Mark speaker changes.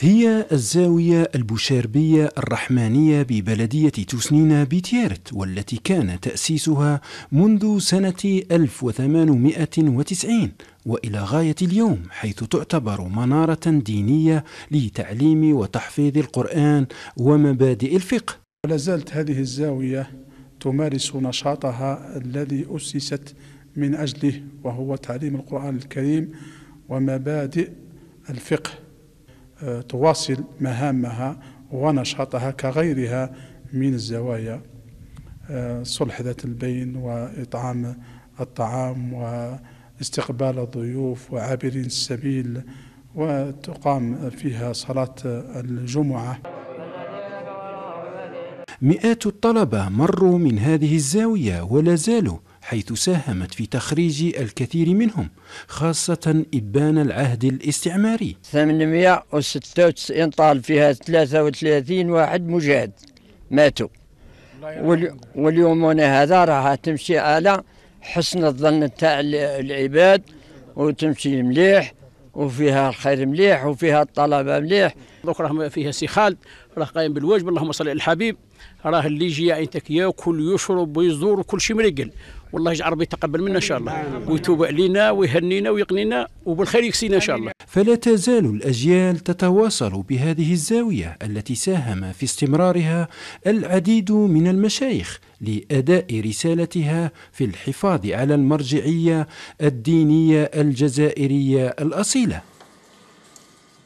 Speaker 1: هي الزاوية البوشاربية الرحمانية ببلدية توسنينا بتيارت والتي كان تأسيسها منذ سنة 1890 وإلى غاية اليوم حيث تعتبر منارة دينية
Speaker 2: لتعليم وتحفيظ القرآن ومبادئ الفقه ولازالت هذه الزاوية تمارس نشاطها الذي أسست من أجله وهو تعليم القرآن الكريم ومبادئ الفقه تواصل مهامها ونشاطها كغيرها من الزوايا آه، صلح ذات البين وإطعام الطعام واستقبال الضيوف وعابرين السبيل وتقام فيها صلاة الجمعة
Speaker 1: مئات الطلبة مروا من هذه الزاوية ولا زالوا حيث ساهمت في تخريج الكثير منهم خاصة إبان العهد الاستعماري
Speaker 3: 896 طالب فيها 33 واحد مجاهد ماتوا واليوم هنا هذا راح تمشي على حسن الظن نتاع
Speaker 4: العباد وتمشي مليح وفيها الخير مليح وفيها الطلبه مليح دوك راه فيها سي خالد راه قايم بالواجب اللهم صل على الحبيب راه اللي جي عينتك ياكل يشرب ويزور وكل شيء مريقل والله يجعل ربي يتقبل منا ان شاء الله ويتوب علينا ويهنينا ويقنينا وبالخير يكسينا ان شاء الله
Speaker 1: فلا تزال الاجيال تتواصل بهذه الزاويه التي ساهم في استمرارها العديد من المشايخ لاداء رسالتها في الحفاظ على المرجعيه الدينيه الجزائريه الاصيله